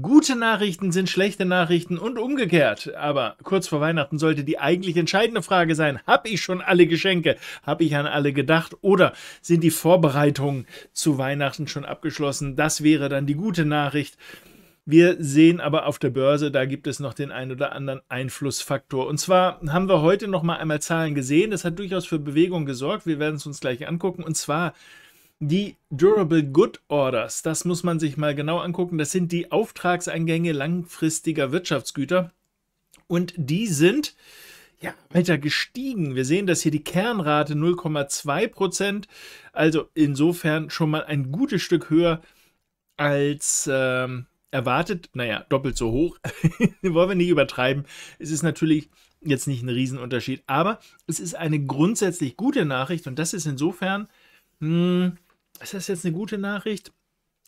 Gute Nachrichten sind schlechte Nachrichten und umgekehrt. Aber kurz vor Weihnachten sollte die eigentlich entscheidende Frage sein, habe ich schon alle Geschenke? Habe ich an alle gedacht? Oder sind die Vorbereitungen zu Weihnachten schon abgeschlossen? Das wäre dann die gute Nachricht. Wir sehen aber auf der Börse, da gibt es noch den ein oder anderen Einflussfaktor. Und zwar haben wir heute noch mal einmal Zahlen gesehen. Das hat durchaus für Bewegung gesorgt. Wir werden es uns gleich angucken. Und zwar die Durable Good Orders. Das muss man sich mal genau angucken. Das sind die Auftragseingänge langfristiger Wirtschaftsgüter. Und die sind ja, weiter gestiegen. Wir sehen, dass hier die Kernrate 0,2 Prozent, also insofern schon mal ein gutes Stück höher als ähm, erwartet. Naja, doppelt so hoch. Wollen wir nicht übertreiben. Es ist natürlich jetzt nicht ein Riesenunterschied, aber es ist eine grundsätzlich gute Nachricht und das ist insofern mh, hm, ist das jetzt eine gute Nachricht?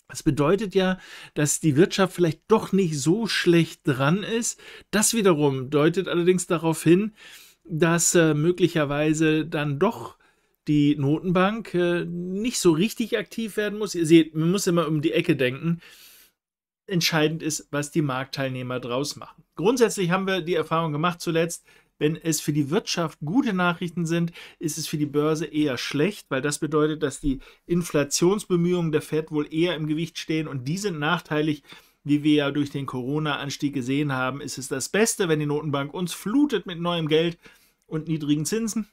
Das bedeutet ja, dass die Wirtschaft vielleicht doch nicht so schlecht dran ist. Das wiederum deutet allerdings darauf hin, dass äh, möglicherweise dann doch die Notenbank äh, nicht so richtig aktiv werden muss. Ihr seht, man muss immer um die Ecke denken. Entscheidend ist, was die Marktteilnehmer draus machen. Grundsätzlich haben wir die Erfahrung gemacht zuletzt, wenn es für die Wirtschaft gute Nachrichten sind, ist es für die Börse eher schlecht, weil das bedeutet, dass die Inflationsbemühungen der Fed wohl eher im Gewicht stehen und die sind nachteilig. Wie wir ja durch den Corona-Anstieg gesehen haben, ist es das Beste, wenn die Notenbank uns flutet mit neuem Geld und niedrigen Zinsen.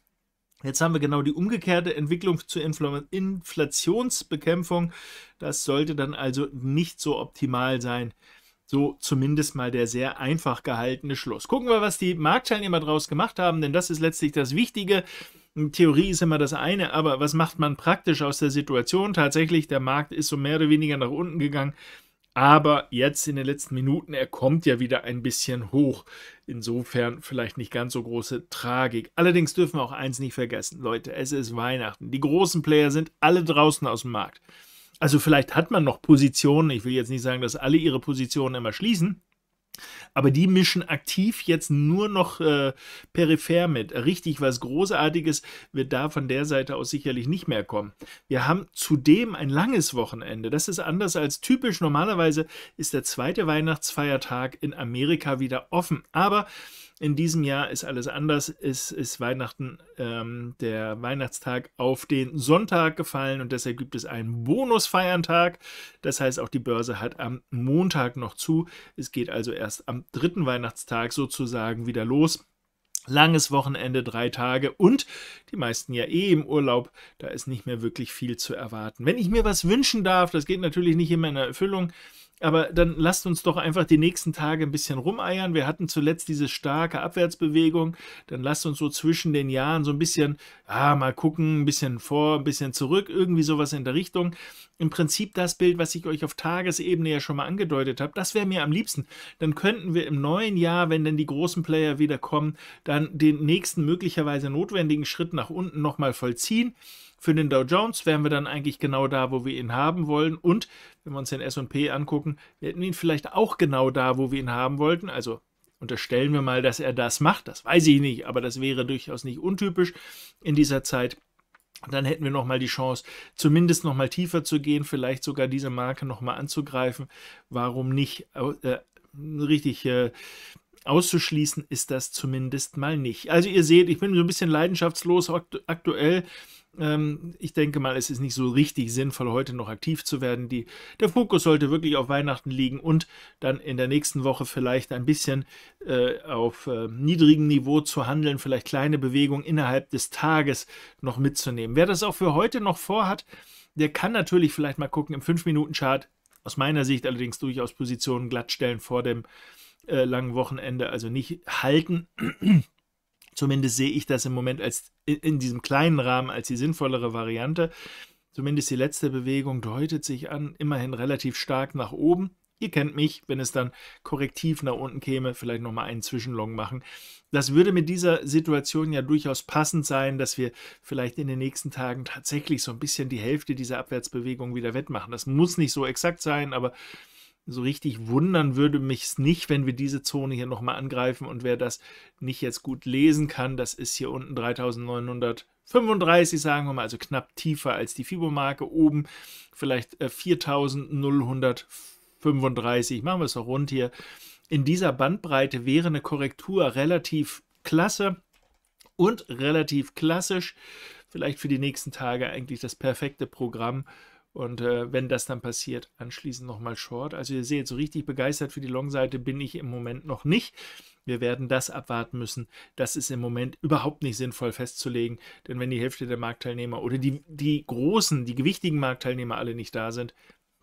Jetzt haben wir genau die umgekehrte Entwicklung zur Inflationsbekämpfung. Das sollte dann also nicht so optimal sein. So zumindest mal der sehr einfach gehaltene Schluss. Gucken wir, was die Marktteilnehmer daraus gemacht haben, denn das ist letztlich das Wichtige. Theorie ist immer das eine, aber was macht man praktisch aus der Situation? Tatsächlich, der Markt ist so mehr oder weniger nach unten gegangen, aber jetzt in den letzten Minuten, er kommt ja wieder ein bisschen hoch. Insofern vielleicht nicht ganz so große Tragik. Allerdings dürfen wir auch eins nicht vergessen, Leute, es ist Weihnachten. Die großen Player sind alle draußen aus dem Markt. Also vielleicht hat man noch Positionen, ich will jetzt nicht sagen, dass alle ihre Positionen immer schließen, aber die mischen aktiv jetzt nur noch äh, peripher mit. Richtig was Großartiges wird da von der Seite aus sicherlich nicht mehr kommen. Wir haben zudem ein langes Wochenende. Das ist anders als typisch. Normalerweise ist der zweite Weihnachtsfeiertag in Amerika wieder offen. Aber in diesem Jahr ist alles anders. Es ist Weihnachten, ähm, der Weihnachtstag auf den Sonntag gefallen und deshalb gibt es einen Bonusfeiertag. Das heißt, auch die Börse hat am Montag noch zu. Es geht also erst am dritten Weihnachtstag sozusagen wieder los. Langes Wochenende, drei Tage und die meisten ja eh im Urlaub. Da ist nicht mehr wirklich viel zu erwarten. Wenn ich mir was wünschen darf, das geht natürlich nicht immer in Erfüllung, aber dann lasst uns doch einfach die nächsten Tage ein bisschen rumeiern. Wir hatten zuletzt diese starke Abwärtsbewegung. Dann lasst uns so zwischen den Jahren so ein bisschen, ah, mal gucken, ein bisschen vor, ein bisschen zurück, irgendwie sowas in der Richtung. Im Prinzip das Bild, was ich euch auf Tagesebene ja schon mal angedeutet habe, das wäre mir am liebsten. Dann könnten wir im neuen Jahr, wenn denn die großen Player wieder kommen, dann den nächsten möglicherweise notwendigen Schritt nach unten nochmal vollziehen für den Dow Jones wären wir dann eigentlich genau da, wo wir ihn haben wollen. Und wenn wir uns den SP angucken, wir hätten ihn vielleicht auch genau da, wo wir ihn haben wollten. Also unterstellen wir mal, dass er das macht. Das weiß ich nicht, aber das wäre durchaus nicht untypisch in dieser Zeit. dann hätten wir nochmal die Chance, zumindest nochmal tiefer zu gehen, vielleicht sogar diese Marke nochmal anzugreifen. Warum nicht? Äh, richtig äh, auszuschließen ist das zumindest mal nicht. Also ihr seht, ich bin so ein bisschen leidenschaftslos aktuell. Ähm, ich denke mal, es ist nicht so richtig sinnvoll, heute noch aktiv zu werden. Die, der Fokus sollte wirklich auf Weihnachten liegen und dann in der nächsten Woche vielleicht ein bisschen äh, auf äh, niedrigem Niveau zu handeln, vielleicht kleine Bewegungen innerhalb des Tages noch mitzunehmen. Wer das auch für heute noch vorhat, der kann natürlich vielleicht mal gucken im 5-Minuten-Chart. Aus meiner Sicht allerdings durchaus Positionen glattstellen vor dem äh, langen Wochenende, also nicht halten. Zumindest sehe ich das im Moment als in diesem kleinen Rahmen als die sinnvollere Variante. Zumindest die letzte Bewegung deutet sich an, immerhin relativ stark nach oben. Ihr kennt mich, wenn es dann korrektiv nach unten käme, vielleicht nochmal einen Zwischenlong machen. Das würde mit dieser Situation ja durchaus passend sein, dass wir vielleicht in den nächsten Tagen tatsächlich so ein bisschen die Hälfte dieser Abwärtsbewegung wieder wettmachen. Das muss nicht so exakt sein, aber so richtig wundern würde mich es nicht, wenn wir diese Zone hier nochmal angreifen. Und wer das nicht jetzt gut lesen kann, das ist hier unten 3935, sagen wir mal, also knapp tiefer als die Fibo-Marke. Oben vielleicht äh, Machen wir es doch rund hier. In dieser Bandbreite wäre eine Korrektur relativ klasse und relativ klassisch. Vielleicht für die nächsten Tage eigentlich das perfekte Programm. Und äh, wenn das dann passiert, anschließend nochmal Short. Also ihr seht, so richtig begeistert für die Long-Seite bin ich im Moment noch nicht. Wir werden das abwarten müssen. Das ist im Moment überhaupt nicht sinnvoll festzulegen, denn wenn die Hälfte der Marktteilnehmer oder die, die großen, die gewichtigen Marktteilnehmer alle nicht da sind,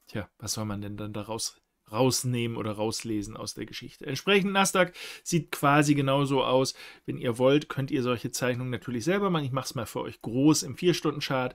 tja, was soll man denn dann daraus rausnehmen oder rauslesen aus der Geschichte. Entsprechend Nasdaq sieht quasi genauso aus. Wenn ihr wollt, könnt ihr solche Zeichnungen natürlich selber machen. Ich mache es mal für euch groß im 4-Stunden-Chart.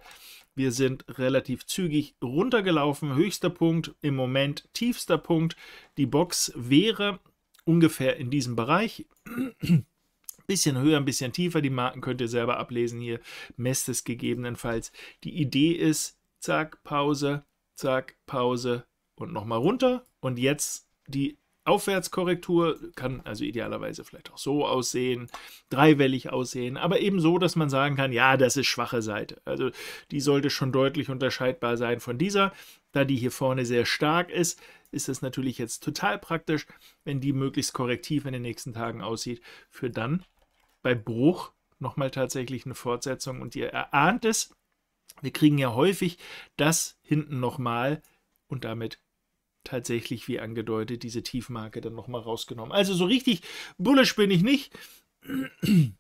Wir sind relativ zügig runtergelaufen. Höchster Punkt, im Moment tiefster Punkt. Die Box wäre ungefähr in diesem Bereich. bisschen höher, ein bisschen tiefer. Die Marken könnt ihr selber ablesen hier. Messt es gegebenenfalls. Die Idee ist, zack, Pause, zack, Pause und nochmal runter. Und jetzt die Aufwärtskorrektur kann also idealerweise vielleicht auch so aussehen, dreiwellig aussehen, aber eben so, dass man sagen kann, ja, das ist schwache Seite. Also die sollte schon deutlich unterscheidbar sein von dieser. Da die hier vorne sehr stark ist, ist es natürlich jetzt total praktisch, wenn die möglichst korrektiv in den nächsten Tagen aussieht, für dann bei Bruch nochmal tatsächlich eine Fortsetzung. Und ihr erahnt es, wir kriegen ja häufig das hinten nochmal und damit tatsächlich, wie angedeutet, diese Tiefmarke dann nochmal rausgenommen. Also so richtig bullisch bin ich nicht.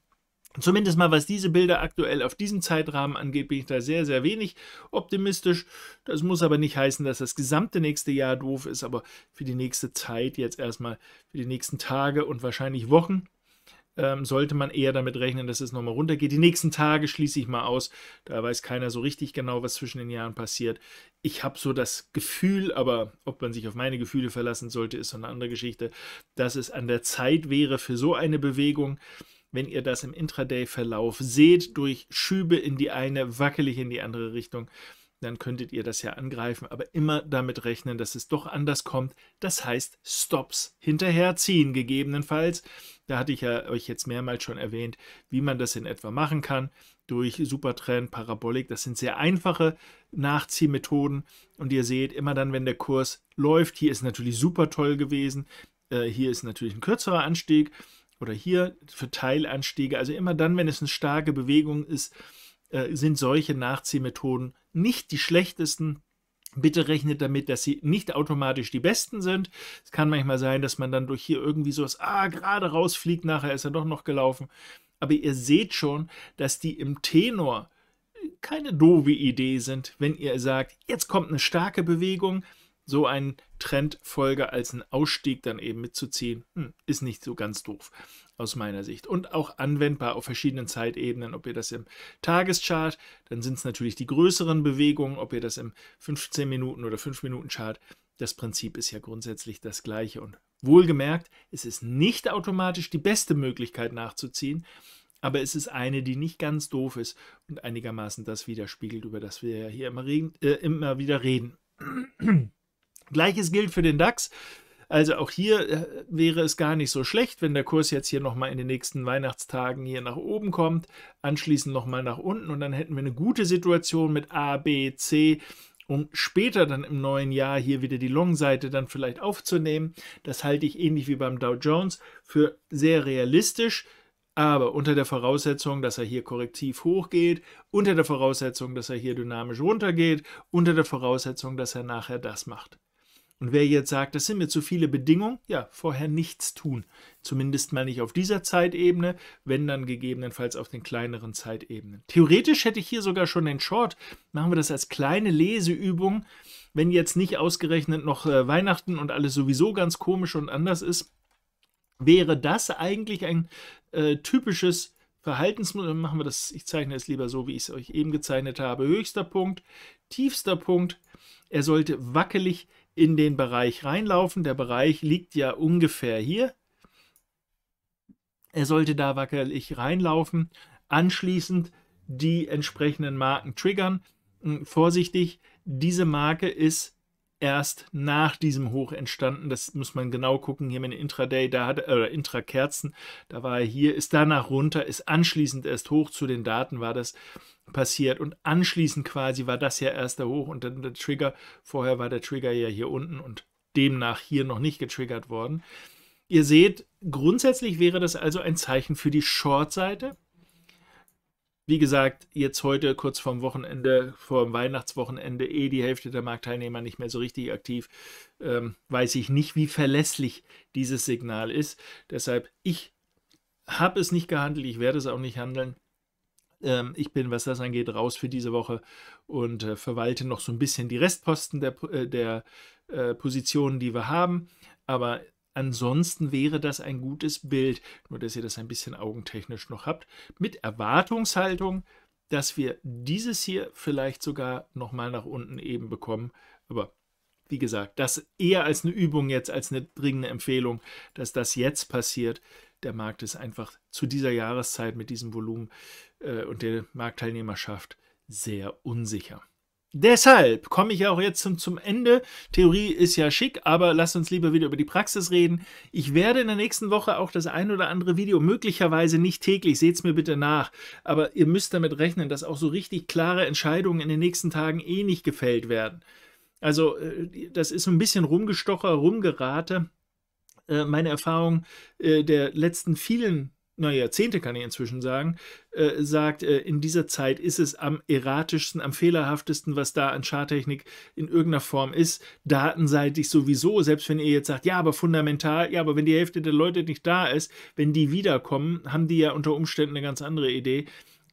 Zumindest mal, was diese Bilder aktuell auf diesem Zeitrahmen angeht, bin ich da sehr, sehr wenig optimistisch. Das muss aber nicht heißen, dass das gesamte nächste Jahr doof ist, aber für die nächste Zeit jetzt erstmal, für die nächsten Tage und wahrscheinlich Wochen ähm, sollte man eher damit rechnen, dass es nochmal runtergeht. Die nächsten Tage schließe ich mal aus. Da weiß keiner so richtig genau, was zwischen den Jahren passiert. Ich habe so das Gefühl, aber ob man sich auf meine Gefühle verlassen sollte, ist so eine andere Geschichte, dass es an der Zeit wäre für so eine Bewegung, wenn ihr das im Intraday-Verlauf seht, durch Schübe in die eine, wackelig in die andere Richtung, dann könntet ihr das ja angreifen, aber immer damit rechnen, dass es doch anders kommt. Das heißt Stops hinterherziehen gegebenenfalls. Da hatte ich ja euch jetzt mehrmals schon erwähnt, wie man das in etwa machen kann durch Supertrend, Parabolik. Das sind sehr einfache Nachziehmethoden und ihr seht immer dann, wenn der Kurs läuft, hier ist natürlich super toll gewesen, äh, hier ist natürlich ein kürzerer Anstieg oder hier für Teilanstiege. Also immer dann, wenn es eine starke Bewegung ist, äh, sind solche Nachziehmethoden nicht die schlechtesten. Bitte rechnet damit, dass sie nicht automatisch die besten sind. Es kann manchmal sein, dass man dann durch hier irgendwie so ist, ah, gerade rausfliegt, nachher ist er doch noch gelaufen. Aber ihr seht schon, dass die im Tenor keine doofe Idee sind, wenn ihr sagt, jetzt kommt eine starke Bewegung, so einen Trendfolger als einen Ausstieg dann eben mitzuziehen, hm, ist nicht so ganz doof aus meiner Sicht und auch anwendbar auf verschiedenen Zeitebenen, ob ihr das im Tageschart, dann sind es natürlich die größeren Bewegungen, ob ihr das im 15 Minuten oder 5 Minuten Chart, das Prinzip ist ja grundsätzlich das gleiche und wohlgemerkt, es ist nicht automatisch die beste Möglichkeit nachzuziehen, aber es ist eine, die nicht ganz doof ist und einigermaßen das widerspiegelt, über das wir ja hier immer, reden, äh, immer wieder reden. Gleiches gilt für den DAX. Also auch hier äh, wäre es gar nicht so schlecht, wenn der Kurs jetzt hier nochmal in den nächsten Weihnachtstagen hier nach oben kommt, anschließend nochmal nach unten und dann hätten wir eine gute Situation mit A, B, C um später dann im neuen Jahr hier wieder die Long-Seite dann vielleicht aufzunehmen. Das halte ich ähnlich wie beim Dow Jones für sehr realistisch, aber unter der Voraussetzung, dass er hier korrektiv hochgeht, unter der Voraussetzung, dass er hier dynamisch runtergeht, unter der Voraussetzung, dass er nachher das macht. Und wer jetzt sagt, das sind mir zu viele Bedingungen, ja, vorher nichts tun. Zumindest mal nicht auf dieser Zeitebene, wenn dann gegebenenfalls auf den kleineren Zeitebenen. Theoretisch hätte ich hier sogar schon den Short. Machen wir das als kleine Leseübung, wenn jetzt nicht ausgerechnet noch äh, Weihnachten und alles sowieso ganz komisch und anders ist. Wäre das eigentlich ein äh, typisches Verhaltensmuster? Machen wir das, ich zeichne es lieber so, wie ich es euch eben gezeichnet habe. Höchster Punkt, tiefster Punkt. Er sollte wackelig in den Bereich reinlaufen. Der Bereich liegt ja ungefähr hier. Er sollte da wackelig reinlaufen, anschließend die entsprechenden Marken triggern. Hm, vorsichtig, diese Marke ist erst nach diesem Hoch entstanden. Das muss man genau gucken. Hier meine Intraday, da hat, oder Intrakerzen, da war er hier, ist danach runter, ist anschließend erst hoch zu den Daten, war das passiert. Und anschließend quasi war das ja erst der Hoch und dann der Trigger. Vorher war der Trigger ja hier unten und demnach hier noch nicht getriggert worden. Ihr seht, grundsätzlich wäre das also ein Zeichen für die Short-Seite. Wie gesagt, jetzt heute kurz vorm Wochenende, vorm Weihnachtswochenende, eh die Hälfte der Marktteilnehmer nicht mehr so richtig aktiv, ähm, weiß ich nicht, wie verlässlich dieses Signal ist. Deshalb, ich habe es nicht gehandelt, ich werde es auch nicht handeln. Ähm, ich bin, was das angeht, raus für diese Woche und äh, verwalte noch so ein bisschen die Restposten der, äh, der äh, Positionen, die wir haben. Aber Ansonsten wäre das ein gutes Bild, nur dass ihr das ein bisschen augentechnisch noch habt, mit Erwartungshaltung, dass wir dieses hier vielleicht sogar nochmal nach unten eben bekommen. Aber wie gesagt, das eher als eine Übung jetzt, als eine dringende Empfehlung, dass das jetzt passiert. Der Markt ist einfach zu dieser Jahreszeit mit diesem Volumen äh, und der Marktteilnehmerschaft sehr unsicher. Deshalb komme ich auch jetzt zum, zum Ende. Theorie ist ja schick, aber lasst uns lieber wieder über die Praxis reden. Ich werde in der nächsten Woche auch das ein oder andere Video, möglicherweise nicht täglich, seht es mir bitte nach, aber ihr müsst damit rechnen, dass auch so richtig klare Entscheidungen in den nächsten Tagen eh nicht gefällt werden. Also äh, das ist so ein bisschen rumgestocher, rumgerate. Äh, meine Erfahrung äh, der letzten vielen naja, Jahrzehnte kann ich inzwischen sagen, äh, sagt, äh, in dieser Zeit ist es am erratischsten, am fehlerhaftesten, was da an Schartechnik in irgendeiner Form ist, datenseitig sowieso, selbst wenn ihr jetzt sagt, ja, aber fundamental, ja, aber wenn die Hälfte der Leute nicht da ist, wenn die wiederkommen, haben die ja unter Umständen eine ganz andere Idee,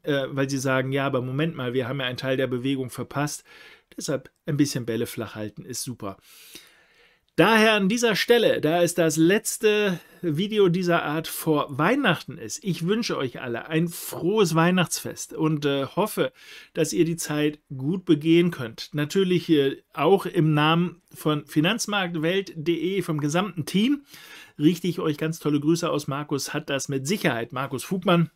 äh, weil sie sagen, ja, aber Moment mal, wir haben ja einen Teil der Bewegung verpasst. Deshalb ein bisschen Bälle flach halten ist super. Daher an dieser Stelle, da es das letzte Video dieser Art vor Weihnachten ist, ich wünsche euch alle ein frohes Weihnachtsfest und äh, hoffe, dass ihr die Zeit gut begehen könnt. Natürlich äh, auch im Namen von finanzmarktwelt.de, vom gesamten Team, richte ich euch ganz tolle Grüße aus. Markus hat das mit Sicherheit, Markus Fugmann,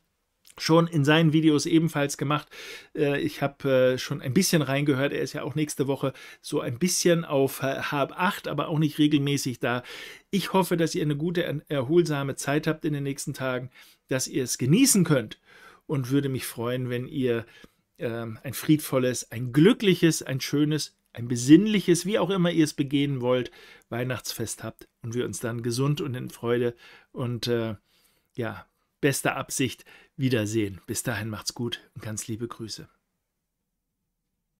schon in seinen Videos ebenfalls gemacht. Äh, ich habe äh, schon ein bisschen reingehört. Er ist ja auch nächste Woche so ein bisschen auf äh, halb 8, aber auch nicht regelmäßig da. Ich hoffe, dass ihr eine gute, erholsame Zeit habt in den nächsten Tagen, dass ihr es genießen könnt und würde mich freuen, wenn ihr ähm, ein friedvolles, ein glückliches, ein schönes, ein besinnliches, wie auch immer ihr es begehen wollt, Weihnachtsfest habt und wir uns dann gesund und in Freude und äh, ja, beste Absicht Wiedersehen. Bis dahin macht's gut und ganz liebe Grüße.